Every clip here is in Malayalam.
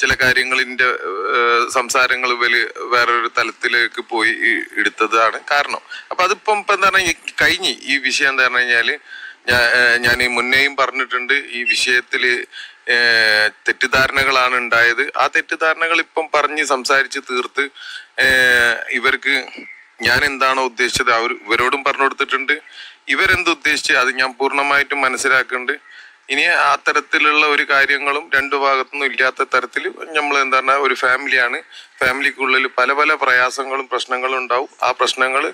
ചില കാര്യങ്ങൾ ഇതിൻ്റെ സംസാരങ്ങൾ ഇവര് വേറൊരു തലത്തിലേക്ക് പോയി എടുത്തതാണ് കാരണം അപ്പൊ അതിപ്പം ഇപ്പൊ എന്താ പറഞ്ഞാൽ കഴിഞ്ഞ് ഈ വിഷയം എന്താ പറഞ്ഞു കഴിഞ്ഞാല് ഞാൻ ഈ മുന്നേയും പറഞ്ഞിട്ടുണ്ട് ഈ വിഷയത്തിൽ തെറ്റിദ്ധാരണകളാണ് ഉണ്ടായത് ആ തെറ്റിദ്ധാരണകൾ ഇപ്പം പറഞ്ഞ് സംസാരിച്ച് തീർത്ത് ഇവർക്ക് ഞാൻ എന്താണോ ഉദ്ദേശിച്ചത് അവർ ഇവരോടും പറഞ്ഞു കൊടുത്തിട്ടുണ്ട് ഇവരെന്ത് ഉദ്ദേശിച്ച് അത് ഞാൻ പൂർണ്ണമായിട്ടും മനസ്സിലാക്കുന്നുണ്ട് ഇനി ആ തരത്തിലുള്ള ഒരു കാര്യങ്ങളും രണ്ടു ഭാഗത്തുനിന്നും ഇല്ലാത്ത തരത്തിൽ നമ്മൾ എന്താണ് ഒരു ഫാമിലിയാണ് ഫാമിലിക്കുള്ളിൽ പല പല പ്രയാസങ്ങളും പ്രശ്നങ്ങളും ഉണ്ടാവും ആ പ്രശ്നങ്ങൾ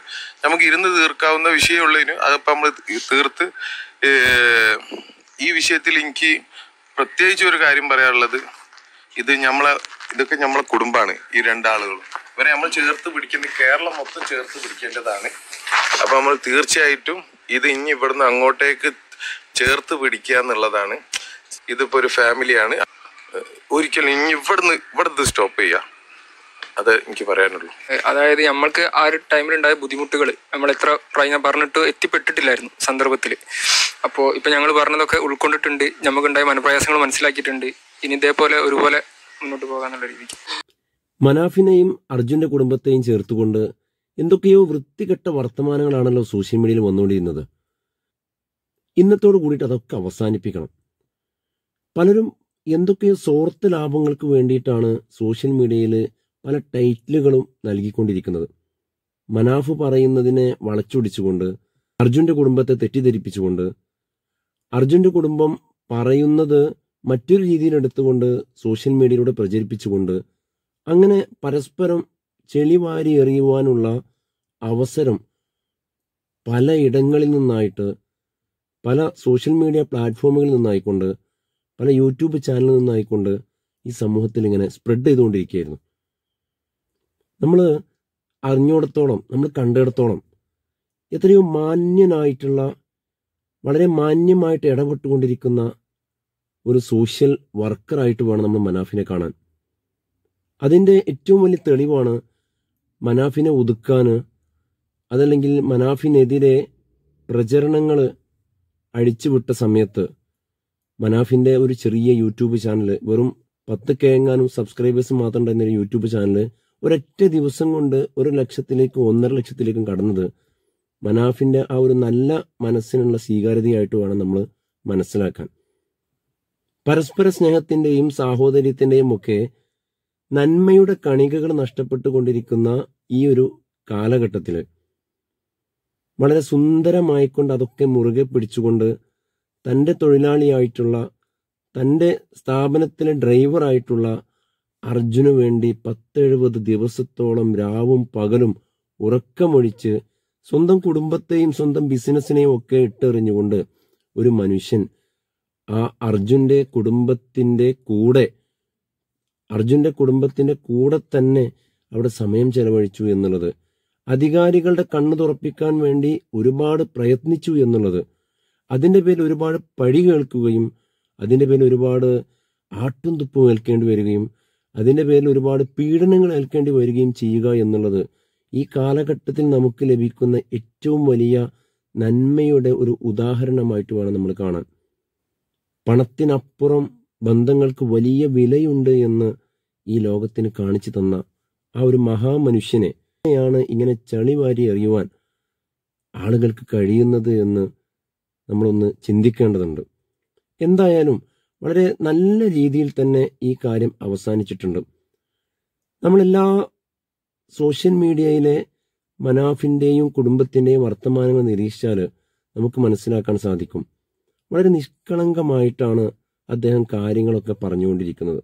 നമുക്ക് ഇരുന്ന് തീർക്കാവുന്ന വിഷയമുള്ളതിന് അതിപ്പോൾ നമ്മൾ തീർത്ത് ഈ വിഷയത്തിൽ എനിക്ക് പ്രത്യേകിച്ച് ഒരു കാര്യം പറയാനുള്ളത് ഇത് നമ്മളെ ഇതൊക്കെ നമ്മളെ കുടുംബമാണ് ഈ രണ്ടാളുകളും ഇവരെ നമ്മൾ ചേർത്ത് പിടിക്കുന്ന കേരളം മൊത്തം ചേർത്ത് പിടിക്കേണ്ടതാണ് അപ്പം നമ്മൾ തീർച്ചയായിട്ടും ഇത് ഇനി ഇവിടുന്ന് അങ്ങോട്ടേക്ക് ചേർത്ത് പിടിക്കുക എന്നുള്ളതാണ് ഇതിപ്പോ ഒരു ഫാമിലിയാണ് ഒരിക്കലും ഇനി ഇവിടുന്ന് ഇവിടുന്ന് സ്റ്റോപ്പ് ചെയ്യാം അത് എനിക്ക് പറയാനുള്ളൂ അതായത് നമ്മൾക്ക് ആ ഒരു ടൈമിൽ ഉണ്ടായ ബുദ്ധിമുട്ടുകൾ നമ്മൾ എത്ര ഞാൻ പറഞ്ഞിട്ട് എത്തിപ്പെട്ടിട്ടില്ലായിരുന്നു സന്ദർഭത്തിൽ അപ്പോൾ ഇപ്പൊ ഞങ്ങൾ പറഞ്ഞതൊക്കെ ഉൾക്കൊണ്ടിട്ടുണ്ട് നമുക്കുണ്ടായ മനപ്രയാസങ്ങൾ മനസ്സിലാക്കിയിട്ടുണ്ട് ഇനി ഇതേപോലെ ഒരുപോലെ മുന്നോട്ട് പോകാന്നുള്ള രീതിക്ക് മനാഫിനെയും അർജുന്റെ കുടുംബത്തെയും ചേർത്തുകൊണ്ട് എന്തൊക്കെയോ വൃത്തികെട്ട വർത്തമാനങ്ങളാണല്ലോ സോഷ്യൽ മീഡിയയിൽ വന്നുകൊണ്ടിരുന്നത് ഇന്നത്തോട് കൂടിയിട്ട് അതൊക്കെ അവസാനിപ്പിക്കണം പലരും എന്തൊക്കെയോ സ്വാർത്ഥ ലാഭങ്ങൾക്ക് വേണ്ടിയിട്ടാണ് സോഷ്യൽ മീഡിയയിൽ പല ടൈറ്റിലുകളും നൽകിക്കൊണ്ടിരിക്കുന്നത് മനാഫ് പറയുന്നതിനെ വളച്ചൊടിച്ചുകൊണ്ട് അർജുൻ്റെ കുടുംബത്തെ തെറ്റിദ്ധരിപ്പിച്ചുകൊണ്ട് അർജുൻ്റെ കുടുംബം പറയുന്നത് മറ്റൊരു രീതിയിൽ എടുത്തുകൊണ്ട് സോഷ്യൽ മീഡിയയിലൂടെ പ്രചരിപ്പിച്ചുകൊണ്ട് അങ്ങനെ പരസ്പരം ചെളിവാരി എറിയുവാനുള്ള അവസരം പലയിടങ്ങളിൽ നിന്നായിട്ട് പല സോഷ്യൽ മീഡിയ പ്ലാറ്റ്ഫോമുകളിൽ നിന്നായിക്കൊണ്ട് പല യൂട്യൂബ് ചാനലിൽ നിന്നായിക്കൊണ്ട് ഈ സമൂഹത്തിൽ ഇങ്ങനെ സ്പ്രെഡ് ചെയ്തുകൊണ്ടിരിക്കുകയായിരുന്നു നമ്മൾ അറിഞ്ഞിടത്തോളം നമ്മൾ കണ്ടിടത്തോളം എത്രയോ മാന്യനായിട്ടുള്ള വളരെ മാന്യമായിട്ട് ഇടപെട്ടുകൊണ്ടിരിക്കുന്ന ഒരു സോഷ്യൽ വർക്കറായിട്ട് വേണം നമ്മൾ മനാഫിനെ കാണാൻ അതിൻ്റെ ഏറ്റവും വലിയ തെളിവാണ് മനാഫിനെ ഒതുക്കാൻ അതല്ലെങ്കിൽ മനാഫിനെതിരെ പ്രചരണങ്ങൾ അഴിച്ചുവിട്ട സമയത്ത് മനാഫിന്റെ ഒരു ചെറിയ യൂട്യൂബ് ചാനൽ വെറും പത്ത് കേങ്ങാനും എങ്ങാനും സബ്സ്ക്രൈബേഴ്സ് മാത്രം ഉണ്ടായിരുന്ന ഒരു യൂട്യൂബ് ചാനൽ ഒരൊറ്റ ദിവസം കൊണ്ട് ഒരു ലക്ഷത്തിലേക്കും ഒന്നര ലക്ഷത്തിലേക്കും കടന്നത് മനാഫിന്റെ ആ ഒരു നല്ല മനസ്സിനുള്ള സ്വീകാര്യതയായിട്ട് വേണം നമ്മൾ മനസ്സിലാക്കാൻ പരസ്പര സ്നേഹത്തിന്റെയും സാഹോദര്യത്തിന്റെയും ഒക്കെ നന്മയുടെ കണികകൾ നഷ്ടപ്പെട്ടുകൊണ്ടിരിക്കുന്ന ഈ ഒരു കാലഘട്ടത്തിൽ വളരെ സുന്ദരമായിക്കൊണ്ട് അതൊക്കെ മുറുകെ പിടിച്ചുകൊണ്ട് തൻ്റെ തൊഴിലാളിയായിട്ടുള്ള തൻ്റെ സ്ഥാപനത്തിലെ ഡ്രൈവറായിട്ടുള്ള അർജുനു വേണ്ടി പത്തെഴുപത് ദിവസത്തോളം രാവും പകലും ഉറക്കമൊഴിച്ച് സ്വന്തം കുടുംബത്തെയും സ്വന്തം ബിസിനസ്സിനെയും ഒക്കെ ഇട്ടെറിഞ്ഞുകൊണ്ട് ഒരു മനുഷ്യൻ ആ അർജുൻ്റെ കുടുംബത്തിൻ്റെ കൂടെ അർജുൻ്റെ കുടുംബത്തിൻ്റെ കൂടെ തന്നെ അവിടെ സമയം ചെലവഴിച്ചു എന്നുള്ളത് അധികാരികളുടെ കണ്ണു തുറപ്പിക്കാൻ വേണ്ടി ഒരുപാട് പ്രയത്നിച്ചു എന്നുള്ളത് അതിൻ്റെ പേരിൽ ഒരുപാട് പഴി കേൾക്കുകയും അതിൻ്റെ പേരിൽ ഒരുപാട് ആട്ടും തുപ്പും ഏൽക്കേണ്ടി വരികയും അതിൻ്റെ പേരിൽ ഒരുപാട് പീഡനങ്ങൾ ഏൽക്കേണ്ടി വരികയും ചെയ്യുക എന്നുള്ളത് ഈ കാലഘട്ടത്തിൽ നമുക്ക് ലഭിക്കുന്ന ഏറ്റവും വലിയ നന്മയുടെ ഒരു ഉദാഹരണമായിട്ട് വേണം നമ്മൾ കാണാൻ പണത്തിനപ്പുറം ബന്ധങ്ങൾക്ക് വലിയ വിലയുണ്ട് എന്ന് ഈ ലോകത്തിന് കാണിച്ചു തന്ന ആ ഒരു മഹാമനുഷ്യനെ എങ്ങനെയാണ് ഇങ്ങനെ ചളി വാരി അറിയുവാൻ ആളുകൾക്ക് കഴിയുന്നത് എന്ന് നമ്മളൊന്ന് ചിന്തിക്കേണ്ടതുണ്ട് എന്തായാലും വളരെ നല്ല രീതിയിൽ തന്നെ ഈ കാര്യം അവസാനിച്ചിട്ടുണ്ട് നമ്മളെല്ലാ സോഷ്യൽ മീഡിയയിലെ മനാഫിൻ്റെയും കുടുംബത്തിൻ്റെയും വർത്തമാനങ്ങൾ നിരീക്ഷിച്ചാൽ നമുക്ക് മനസ്സിലാക്കാൻ സാധിക്കും വളരെ നിഷ്കളങ്കമായിട്ടാണ് അദ്ദേഹം കാര്യങ്ങളൊക്കെ പറഞ്ഞുകൊണ്ടിരിക്കുന്നത്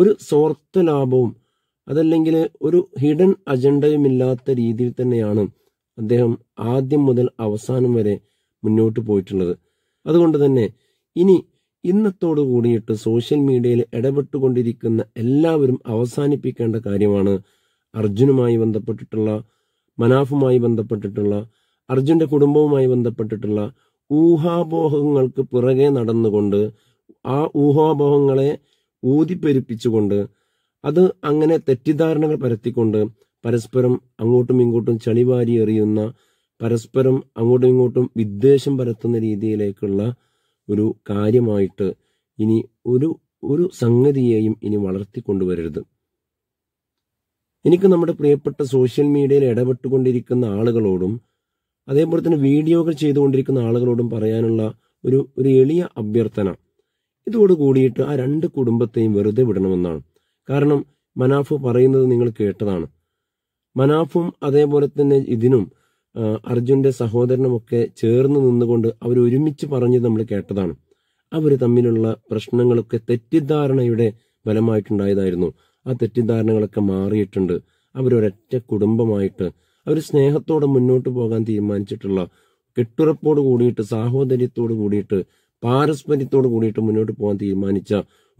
ഒരു സ്വാർത്ഥ ലാഭവും അതല്ലെങ്കിൽ ഒരു ഹിഡൻ അജണ്ടയുമില്ലാത്ത രീതിയിൽ തന്നെയാണ് അദ്ദേഹം ആദ്യം മുതൽ അവസാനം വരെ മുന്നോട്ട് പോയിട്ടുള്ളത് അതുകൊണ്ട് തന്നെ ഇനി ഇന്നത്തോടു കൂടിയിട്ട് സോഷ്യൽ മീഡിയയിൽ ഇടപെട്ടുകൊണ്ടിരിക്കുന്ന എല്ലാവരും അവസാനിപ്പിക്കേണ്ട കാര്യമാണ് അർജുനുമായി ബന്ധപ്പെട്ടിട്ടുള്ള മനാഫുമായി ബന്ധപ്പെട്ടിട്ടുള്ള അർജുന്റെ കുടുംബവുമായി ബന്ധപ്പെട്ടിട്ടുള്ള ഊഹാപോഹങ്ങൾക്ക് പുറകെ നടന്നുകൊണ്ട് ആ ഊഹാപോഹങ്ങളെ ഊതിപ്പെരുപ്പിച്ചുകൊണ്ട് അത് അങ്ങനെ തെറ്റിദ്ധാരണകൾ പരത്തിക്കൊണ്ട് പരസ്പരം അങ്ങോട്ടും ഇങ്ങോട്ടും ചണിവാരി എറിയുന്ന പരസ്പരം അങ്ങോട്ടും ഇങ്ങോട്ടും വിദ്വേഷം പരത്തുന്ന രീതിയിലേക്കുള്ള ഒരു കാര്യമായിട്ട് ഇനി ഒരു ഒരു സംഗതിയെയും ഇനി വളർത്തിക്കൊണ്ടുവരരുത് എനിക്ക് നമ്മുടെ പ്രിയപ്പെട്ട സോഷ്യൽ മീഡിയയിൽ ഇടപെട്ടുകൊണ്ടിരിക്കുന്ന ആളുകളോടും അതേപോലെ തന്നെ വീഡിയോകൾ ചെയ്തുകൊണ്ടിരിക്കുന്ന ആളുകളോടും പറയാനുള്ള ഒരു ഒരു എളിയ അഭ്യർത്ഥന ഇതോട് കൂടിയിട്ട് ആ രണ്ട് കുടുംബത്തെയും വെറുതെ വിടണമെന്നാണ് കാരണം മനാഫ് പറയുന്നത് നിങ്ങൾ കേട്ടതാണ് മനാഫും അതേപോലെ തന്നെ ഇതിനും അർജുന്റെ സഹോദരനുമൊക്കെ ചേർന്ന് നിന്നുകൊണ്ട് അവർ ഒരുമിച്ച് പറഞ്ഞ് നമ്മൾ കേട്ടതാണ് അവർ തമ്മിലുള്ള പ്രശ്നങ്ങളൊക്കെ തെറ്റിദ്ധാരണയുടെ ഫലമായിട്ടുണ്ടായതായിരുന്നു ആ തെറ്റിദ്ധാരണകളൊക്കെ മാറിയിട്ടുണ്ട് അവരൊരൊറ്റ കുടുംബമായിട്ട് അവർ സ്നേഹത്തോടെ മുന്നോട്ട് പോകാൻ തീരുമാനിച്ചിട്ടുള്ള കെട്ടുറപ്പോട് കൂടിയിട്ട് സാഹോദര്യത്തോട് കൂടിയിട്ട് പാരസ്പര്യത്തോട് കൂടിയിട്ട് മുന്നോട്ട് പോകാൻ തീരുമാനിച്ച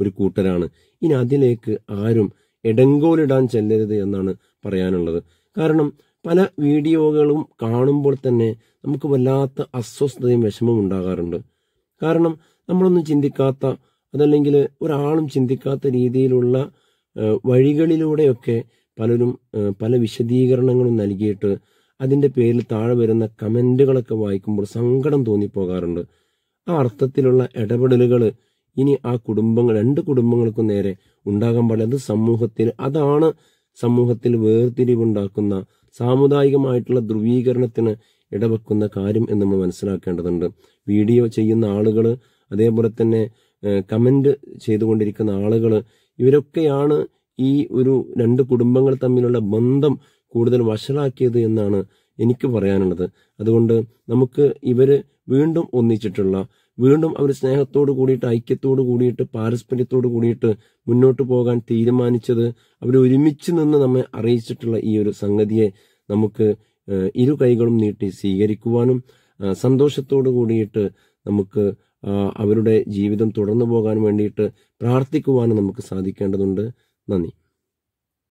ഒരു കൂട്ടരാണ് ഇനി അതിലേക്ക് ആരും എടങ്കോലിടാൻ ചെല്ലരുത് എന്നാണ് പറയാനുള്ളത് കാരണം പല വീഡിയോകളും കാണുമ്പോൾ തന്നെ നമുക്ക് വല്ലാത്ത അസ്വസ്ഥതയും വിഷമവും ഉണ്ടാകാറുണ്ട് കാരണം നമ്മളൊന്നും ചിന്തിക്കാത്ത അതല്ലെങ്കിൽ ഒരാളും ചിന്തിക്കാത്ത രീതിയിലുള്ള വഴികളിലൂടെയൊക്കെ പലരും പല വിശദീകരണങ്ങളും നൽകിയിട്ട് അതിൻ്റെ പേരിൽ താഴെ വരുന്ന കമൻറ്റുകളൊക്കെ വായിക്കുമ്പോൾ സങ്കടം തോന്നിപ്പോകാറുണ്ട് ആ അർത്ഥത്തിലുള്ള ഇടപെടലുകൾ ഇനി ആ കുടുംബങ്ങൾ രണ്ട് കുടുംബങ്ങൾക്കും നേരെ ഉണ്ടാകാൻ പാടില്ല അത് സമൂഹത്തിൽ അതാണ് സമൂഹത്തിൽ വേർതിരിവുണ്ടാക്കുന്ന സാമുദായികമായിട്ടുള്ള ധ്രുവീകരണത്തിന് ഇടവെക്കുന്ന കാര്യം എന്ന് നമ്മൾ മനസ്സിലാക്കേണ്ടതുണ്ട് വീഡിയോ ചെയ്യുന്ന ആളുകൾ അതേപോലെ തന്നെ കമന്റ് ചെയ്തുകൊണ്ടിരിക്കുന്ന ആളുകൾ ഇവരൊക്കെയാണ് ഈ ഒരു രണ്ട് കുടുംബങ്ങൾ തമ്മിലുള്ള ബന്ധം കൂടുതൽ വഷളാക്കിയത് എന്നാണ് എനിക്ക് പറയാനുള്ളത് അതുകൊണ്ട് നമുക്ക് ഇവര് വീണ്ടും ഒന്നിച്ചിട്ടുള്ള വീണ്ടും അവർ സ്നേഹത്തോട് കൂടിയിട്ട് ഐക്യത്തോട് കൂടിയിട്ട് പാരസ്പര്യത്തോട് കൂടിയിട്ട് മുന്നോട്ട് പോകാൻ തീരുമാനിച്ചത് അവർ ഒരുമിച്ച് നിന്ന് നമ്മെ അറിയിച്ചിട്ടുള്ള ഈ ഒരു സംഗതിയെ നമുക്ക് ഇരു കൈകളും നീട്ടി സ്വീകരിക്കുവാനും സന്തോഷത്തോടു കൂടിയിട്ട് നമുക്ക് അവരുടെ ജീവിതം തുടർന്നു പോകാൻ വേണ്ടിയിട്ട് പ്രാർത്ഥിക്കുവാനും നമുക്ക് സാധിക്കേണ്ടതുണ്ട് നന്ദി